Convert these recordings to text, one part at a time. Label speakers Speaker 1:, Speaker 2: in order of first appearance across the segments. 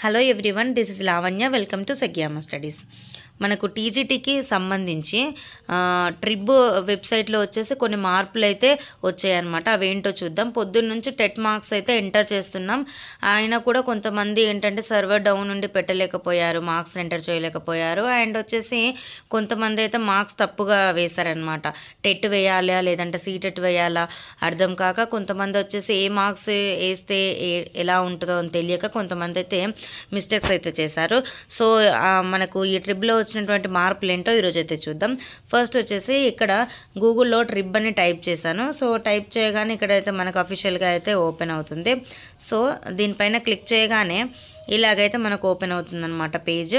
Speaker 1: Hello everyone, this is Lavanya. Welcome to Sagyama Studies. మనకు టీజీటీకి సంబంధించి ట్రిబ్ వెబ్సైట్లో వచ్చేసి కొన్ని మార్పులు అయితే వచ్చాయన్నమాట ఏంటో చూద్దాం పొద్దున్న నుంచి టెట్ మార్క్స్ అయితే ఎంటర్ చేస్తున్నాం ఆయన కూడా కొంతమంది ఏంటంటే సర్వర్ డౌన్ ఉండి పెట్టలేకపోయారు మార్క్స్ ఎంటర్ చేయలేకపోయారు అండ్ వచ్చేసి కొంతమంది అయితే మార్క్స్ తప్పుగా వేశారనమాట టెట్ వేయాలా లేదంటే సీటెట్ వేయాలా అర్థం కాక కొంతమంది వచ్చేసి ఏ మార్క్స్ వేస్తే ఎలా ఉంటుందో అని తెలియక కొంతమంది అయితే మిస్టేక్స్ అయితే చేశారు సో మనకు ఈ ట్రిప్లో వచ్చినటువంటి మార్పులు ఏంటో ఈరోజు అయితే చూద్దాం ఫస్ట్ వచ్చేసి ఇక్కడ గూగుల్లో ట్రిప్ అని టైప్ చేశాను సో టైప్ చేయగానే ఇక్కడైతే మనకు అఫీషియల్గా అయితే ఓపెన్ అవుతుంది సో దీనిపైన క్లిక్ చేయగానే ఇలాగైతే మనకు ఓపెన్ అవుతుందన్నమాట పేజ్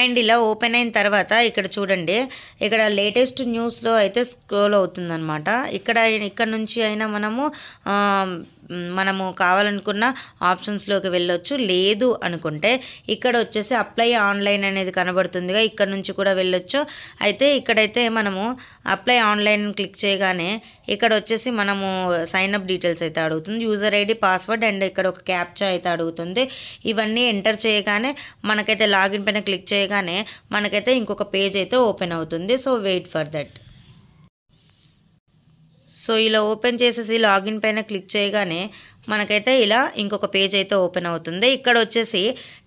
Speaker 1: అండ్ ఇలా ఓపెన్ అయిన తర్వాత ఇక్కడ చూడండి ఇక్కడ లేటెస్ట్ న్యూస్లో అయితే స్క్రోల్ అవుతుందన్నమాట ఇక్కడ ఇక్కడ నుంచి అయినా మనము మనము కావాలనుకున్న ఆప్షన్స్లోకి వెళ్ళొచ్చు లేదు అనుకుంటే ఇక్కడ వచ్చేసి అప్లై ఆన్లైన్ అనేది కనబడుతుందిగా ఇక్కడ నుంచి కూడా వెళ్ళొచ్చు అయితే ఇక్కడైతే మనము అప్లై ఆన్లైన్ క్లిక్ చేయగానే ఇక్కడ వచ్చేసి మనము సైన్ అప్ డీటెయిల్స్ అయితే అడుగుతుంది యూజర్ ఐడి పాస్వర్డ్ అండ్ ఇక్కడ ఒక క్యాప్చా అయితే అడుగుతుంది ఇవన్నీ ఎంటర్ చేయగానే మనకైతే లాగిన్ పైన క్లిక్ చేయగానే మనకైతే ఇంకొక పేజ్ అయితే ఓపెన్ అవుతుంది so wait for that so ఇలా ఓపెన్ చేసేసి లాగిన్ పైన క్లిక్ చేయగానే మనకైతే ఇలా ఇంకొక పేజ్ అయితే ఓపెన్ అవుతుంది ఇక్కడ వచ్చేసి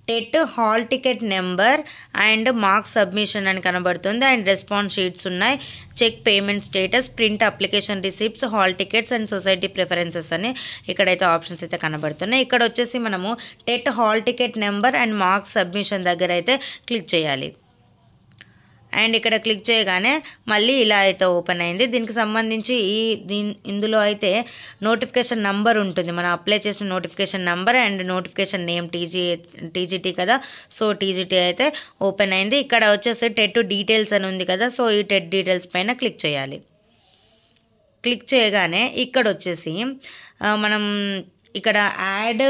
Speaker 1: TET hall ticket number and marks submission అని కనబడుతుంది అండ్ రెస్పాన్స్ షీట్స్ ఉన్నాయి check payment status print application receipts hall tickets and society preferences అని ఇక్కడైతే ఆప్షన్స్ అయితే కనబడుతున్నాయి ఇక్కడ వచ్చేసి మనము TET hall ticket number and marks submission దగ్గర అయితే క్లిక్ చేయాలి అండ్ ఇక్కడ క్లిక్ చేయగానే మళ్ళీ ఇలా అయితే ఓపెన్ అయింది దీనికి సంబంధించి ఈ దీని ఇందులో అయితే నోటిఫికేషన్ నంబర్ ఉంటుంది మనం అప్లై చేసిన notification number and notification name TG TGT కదా సో టీజీటీ అయితే ఓపెన్ అయింది ఇక్కడ వచ్చేసి టెట్ డీటెయిల్స్ అని ఉంది కదా సో ఈ టెట్ డీటెయిల్స్ పైన క్లిక్ చేయాలి క్లిక్ చేయగానే ఇక్కడ వచ్చేసి మనం ఇక్కడ add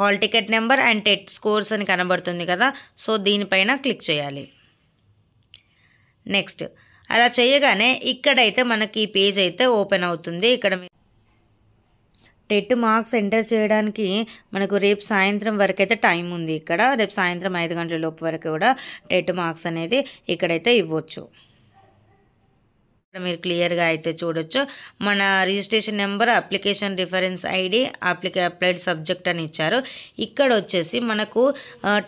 Speaker 1: hall ticket number and TET scores అని కనబడుతుంది కదా సో దీనిపైన క్లిక్ చేయాలి నెక్స్ట్ అలా చేయగానే ఇక్కడైతే మనకి ఈ పేజ్ అయితే ఓపెన్ అవుతుంది ఇక్కడ టెట్ మార్క్స్ ఎంటర్ చేయడానికి మనకు రేపు సాయంత్రం వరకు అయితే టైం ఉంది ఇక్కడ రేపు సాయంత్రం ఐదు గంటల లోపు వరకు కూడా టెట్ మార్క్స్ అనేది ఇక్కడైతే ఇవ్వచ్చు ఇక్కడ మీరు క్లియర్గా అయితే చూడొచ్చు మన registration number application reference ID అప్లికే అప్లైడ్ సబ్జెక్ట్ అని ఇచ్చారు ఇక్కడ వచ్చేసి మనకు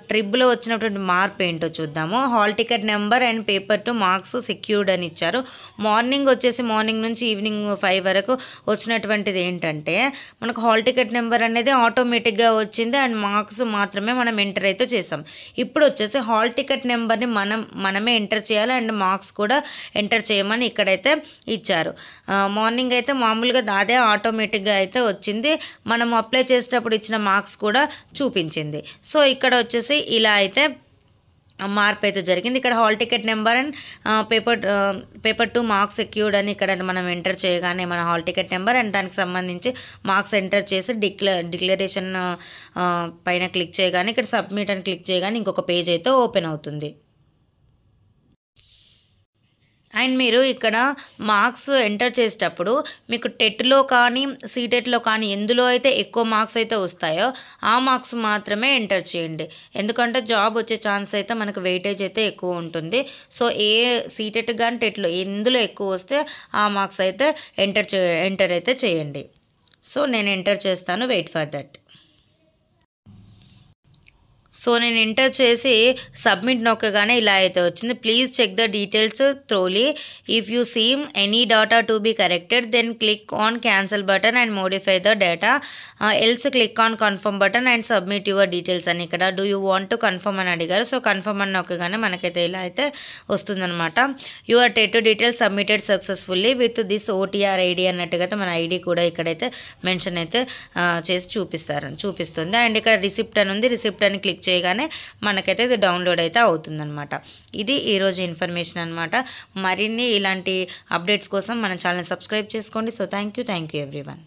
Speaker 1: ట్రిప్లో వచ్చినటువంటి మార్పు ఏంటో చూద్దాము hall ticket number and paper two marks secured అని ఇచ్చారు మార్నింగ్ వచ్చేసి మార్నింగ్ నుంచి ఈవినింగ్ ఫైవ్ వరకు వచ్చినటువంటిది ఏంటంటే మనకు హాల్ టికెట్ నెంబర్ అనేది ఆటోమేటిక్గా వచ్చింది అండ్ మార్క్స్ మాత్రమే మనం ఎంటర్ అయితే చేసాం ఇప్పుడు వచ్చేసి హాల్ టికెట్ నెంబర్ని మనం మనమే ఎంటర్ చేయాలి అండ్ మార్క్స్ కూడా ఎంటర్ చేయమని ఇక్కడ అయితే ఇచ్చారు మార్నింగ్ అయితే మామూలుగా అదే ఆటోమేటిక్గా అయితే వచ్చింది మనం అప్లై చేసేటప్పుడు ఇచ్చిన మార్క్స్ కూడా చూపించింది సో ఇక్కడ వచ్చేసి ఇలా అయితే మార్పు అయితే జరిగింది ఇక్కడ hall ticket number and paper paper two marks secured అని ఇక్కడ మనం ఎంటర్ చేయగానే మన హాల్ టికెట్ నెంబర్ అండ్ దానికి సంబంధించి మార్క్స్ ఎంటర్ చేసి డిక్ల డిక్లరేషన్ పైన క్లిక్ చేయగానే ఇక్కడ సబ్మిట్ అని క్లిక్ చేయగానే ఇంకొక పేజ్ అయితే ఓపెన్ అవుతుంది అండ్ మీరు ఇక్కడ మార్క్స్ ఎంటర్ చేసేటప్పుడు మీకు టెట్లో కానీ సీటెట్లో కానీ ఎందులో అయితే ఎక్కువ మార్క్స్ అయితే వస్తాయో ఆ మార్క్స్ మాత్రమే ఎంటర్ చేయండి ఎందుకంటే జాబ్ వచ్చే ఛాన్స్ అయితే మనకు వెయిటేజ్ అయితే ఎక్కువ ఉంటుంది సో ఏ సీటెట్ కానీ టెట్లో ఎందులో ఎక్కువ వస్తే ఆ మార్క్స్ అయితే ఎంటర్ చే ఎంటర్ అయితే చేయండి సో నేను ఎంటర్ చేస్తాను వెయిట్ ఫర్ దట్ సో నేను ఎంటర్ చేసి సబ్మిట్ నొక్కగానే ఇలా అయితే వచ్చింది please check the details thoroughly if you seem any data to be corrected then click on cancel button and modify the data else click on confirm button and submit your details అని ఇక్కడ do you want to confirm అని అడిగారు so confirm అని నొక్కగానే మనకైతే ఇలా అయితే వస్తుందన్నమాట your TET details submitted successfully with this OTR ID అన్నట్టుగా మన ఐడి కూడా ఇక్కడైతే మెన్షన్ అయితే uh, చేసి చూపిస్తారు చూపిస్తుంది అండ్ ఇక్కడ రిసిప్ట్ అని ఉంది రిసిప్ట్ అని క్లిక్ చేయగానే మనకైతే ఇది డౌన్లోడ్ అయితే అనమాట ఇది ఈరోజు ఇన్ఫర్మేషన్ అనమాట మరిన్ని ఇలాంటి అప్డేట్స్ కోసం మన ఛానల్ సబ్స్క్రైబ్ చేసుకోండి so thank you thank you everyone